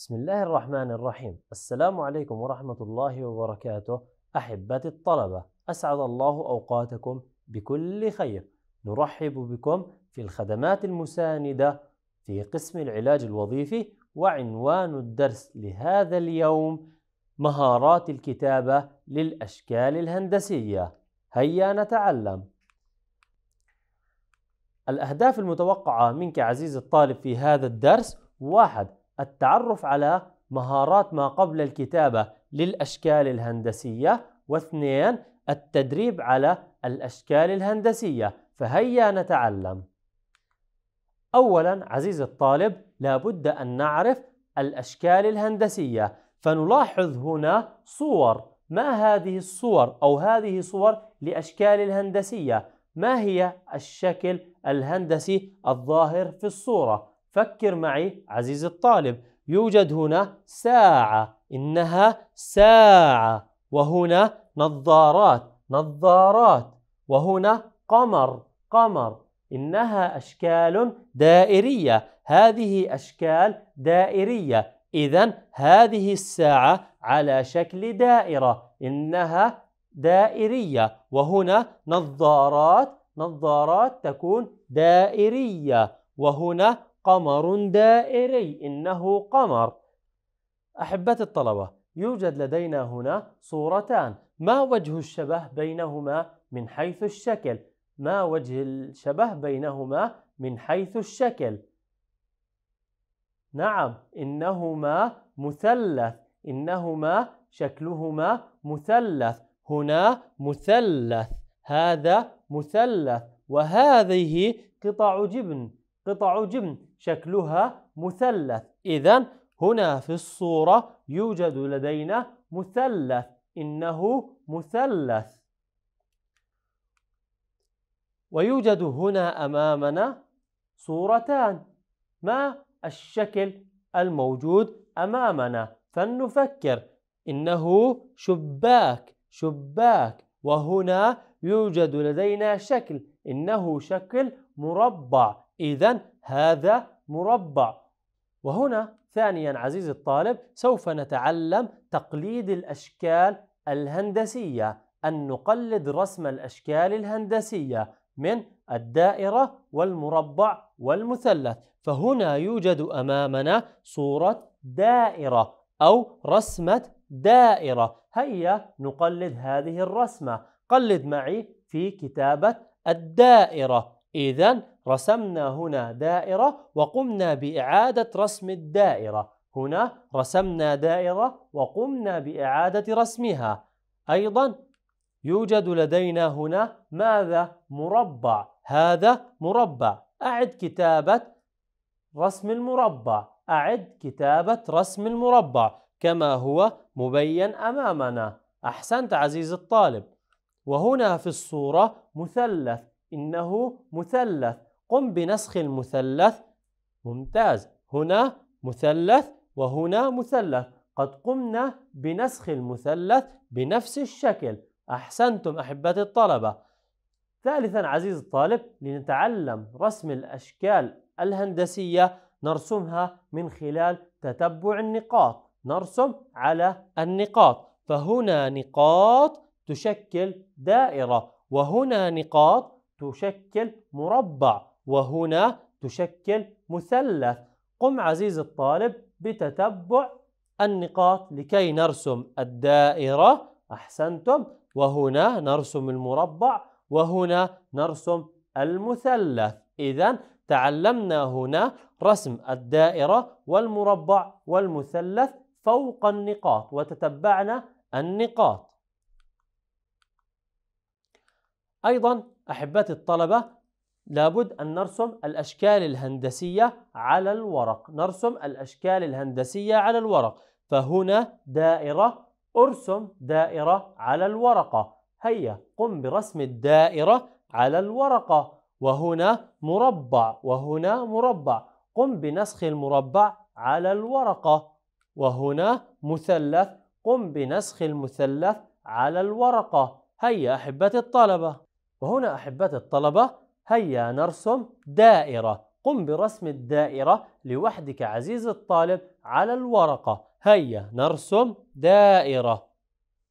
بسم الله الرحمن الرحيم السلام عليكم ورحمة الله وبركاته أحبتي الطلبة أسعد الله أوقاتكم بكل خير نرحب بكم في الخدمات المساندة في قسم العلاج الوظيفي وعنوان الدرس لهذا اليوم مهارات الكتابة للأشكال الهندسية هيا نتعلم الأهداف المتوقعة منك عزيزي الطالب في هذا الدرس واحد التعرف على مهارات ما قبل الكتابة للأشكال الهندسية واثنين التدريب على الأشكال الهندسية فهيا نتعلم أولا عزيزي الطالب لابد أن نعرف الأشكال الهندسية فنلاحظ هنا صور ما هذه الصور أو هذه صور لأشكال الهندسية ما هي الشكل الهندسي الظاهر في الصورة فكر معي عزيزي الطالب يوجد هنا ساعة إنها ساعة وهنا نظارات نظارات وهنا قمر قمر إنها أشكال دائرية هذه أشكال دائرية إذا هذه الساعة على شكل دائرة إنها دائرية وهنا نظارات نظارات تكون دائرية وهنا قمر دائري إنه قمر أحبة الطلبة يوجد لدينا هنا صورتان ما وجه الشبه بينهما من حيث الشكل ما وجه الشبه بينهما من حيث الشكل نعم إنهما مثلث إنهما شكلهما مثلث هنا مثلث هذا مثلث وهذه قطع جبن قطع جبن شكلها مثلث إذا هنا في الصورة يوجد لدينا مثلث إنه مثلث ويوجد هنا أمامنا صورتان ما الشكل الموجود أمامنا فلنفكر إنه شباك شباك وهنا يوجد لدينا شكل إنه شكل مربع إذا هذا مربع وهنا ثانيا عزيزي الطالب سوف نتعلم تقليد الأشكال الهندسية أن نقلد رسم الأشكال الهندسية من الدائرة والمربع والمثلث فهنا يوجد أمامنا صورة دائرة أو رسمة دائرة هيا نقلد هذه الرسمة قلد معي في كتابة الدائرة إذا رسمنا هنا دائرة وقمنا بإعادة رسم الدائرة هنا رسمنا دائرة وقمنا بإعادة رسمها أيضا يوجد لدينا هنا ماذا؟ مربع هذا مربع أعد كتابة رسم المربع أعد كتابة رسم المربع كما هو مبين أمامنا أحسنت عزيزي الطالب وهنا في الصورة مثلث إنه مثلث قم بنسخ المثلث ممتاز هنا مثلث وهنا مثلث قد قمنا بنسخ المثلث بنفس الشكل أحسنتم أحبتي الطلبة ثالثا عزيز الطالب لنتعلم رسم الأشكال الهندسية نرسمها من خلال تتبع النقاط نرسم على النقاط فهنا نقاط تشكل دائرة وهنا نقاط تشكل مربع وهنا تشكل مثلث قم عزيز الطالب بتتبع النقاط لكي نرسم الدائرة أحسنتم وهنا نرسم المربع وهنا نرسم المثلث إذا تعلمنا هنا رسم الدائرة والمربع والمثلث فوق النقاط وتتبعنا النقاط أيضا أحبتي الطلبة لابد أن نرسم الأشكال الهندسية على الورق نرسم الأشكال الهندسية على الورق فهنا دائرة أرسم دائرة على الورقة هيا قم برسم الدائرة على الورقة وهنا مربع وهنا مربع قم بنسخ المربع على الورقة وهنا مثلث قم بنسخ المثلث على الورقة هيا أحبتي الطلبة وهنا أحبات الطلبة هيا نرسم دائرة قم برسم الدائرة لوحدك عزيز الطالب على الورقة هيا نرسم دائرة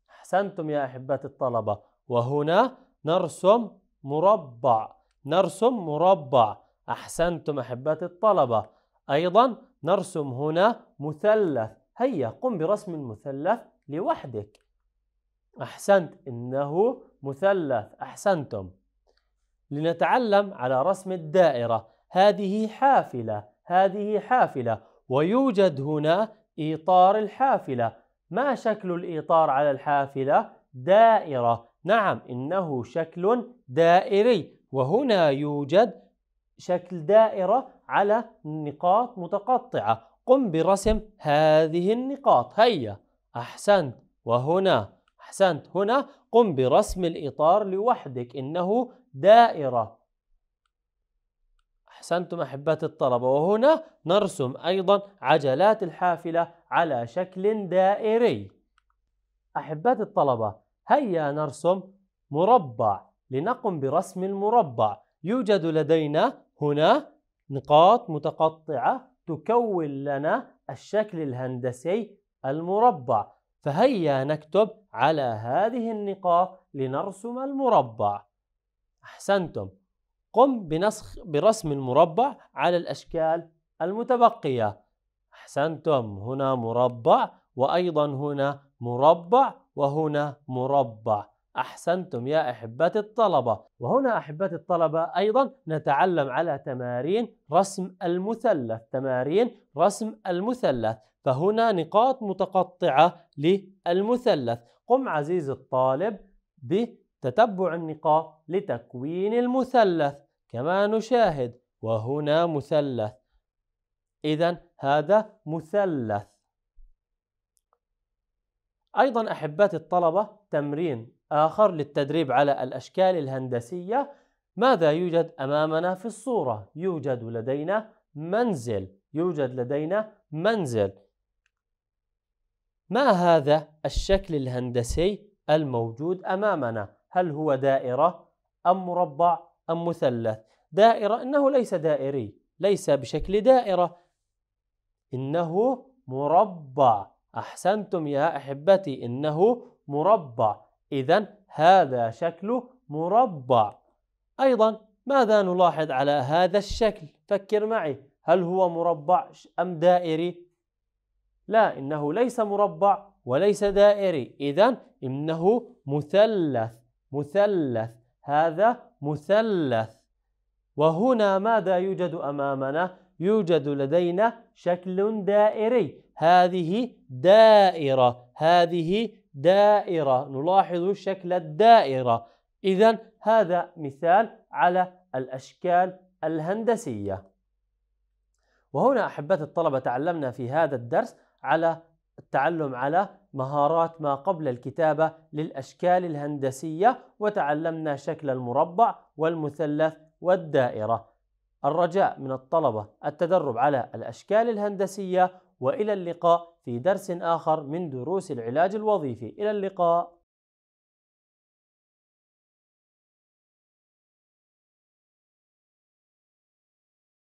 أحسنتم يا أحبات الطلبة وهنا نرسم مربع نرسم مربع أحسنتم أحبات الطلبة أيضا نرسم هنا مثلث هيا قم برسم المثلث لوحدك أحسنت إنه مثلث أحسنتم لنتعلم على رسم الدائرة هذه حافلة هذه حافلة ويوجد هنا إطار الحافلة ما شكل الإطار على الحافلة؟ دائرة نعم إنه شكل دائري وهنا يوجد شكل دائرة على نقاط متقطعة قم برسم هذه النقاط هيا أحسنت وهنا أحسنت هنا قم برسم الإطار لوحدك إنه دائرة أحسنتم أحبة الطلبة وهنا نرسم أيضا عجلات الحافلة على شكل دائري أحبة الطلبة هيا نرسم مربع لنقم برسم المربع يوجد لدينا هنا نقاط متقطعة تكون لنا الشكل الهندسي المربع فهيا نكتب على هذه النقاط لنرسم المربع أحسنتم قم بنسخ برسم المربع على الأشكال المتبقية أحسنتم هنا مربع وأيضا هنا مربع وهنا مربع أحسنتم يا أحبتي الطلبة وهنا أحبتي الطلبة أيضا نتعلم على تمارين رسم المثلث تمارين رسم المثلث فهنا نقاط متقطعة للمثلث قم عزيزي الطالب بتتبع النقاط لتكوين المثلث كما نشاهد وهنا مثلث إذا هذا مثلث أيضا أحبات الطلبة تمرين آخر للتدريب على الأشكال الهندسية ماذا يوجد أمامنا في الصورة؟ يوجد لدينا منزل يوجد لدينا منزل ما هذا الشكل الهندسي الموجود أمامنا؟ هل هو دائرة أم مربع أم مثلث؟ دائرة إنه ليس دائري ليس بشكل دائرة إنه مربع أحسنتم يا أحبتي إنه مربع إذا هذا شكله مربع أيضا ماذا نلاحظ على هذا الشكل فكر معي هل هو مربع أم دائري لا إنه ليس مربع وليس دائري إذا إنه مثلث مثلث هذا مثلث وهنا ماذا يوجد أمامنا يوجد لدينا شكل دائري هذه دائرة هذه دائرة نلاحظ شكل الدائرة إذا هذا مثال على الأشكال الهندسية وهنا أحبة الطلبة تعلمنا في هذا الدرس على التعلم على مهارات ما قبل الكتابة للأشكال الهندسية وتعلمنا شكل المربع والمثلث والدائرة الرجاء من الطلبة التدرب على الأشكال الهندسية والى اللقاء في درس اخر من دروس العلاج الوظيفي الى اللقاء